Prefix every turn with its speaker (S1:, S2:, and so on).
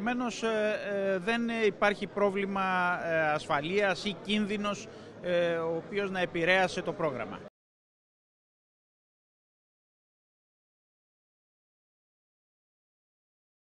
S1: επομένως ε, ε, δεν υπάρχει
S2: πρόβλημα ε, ασφαλείας ή κίνδυνος ο οποίος να επηρέασε το πρόγραμμα.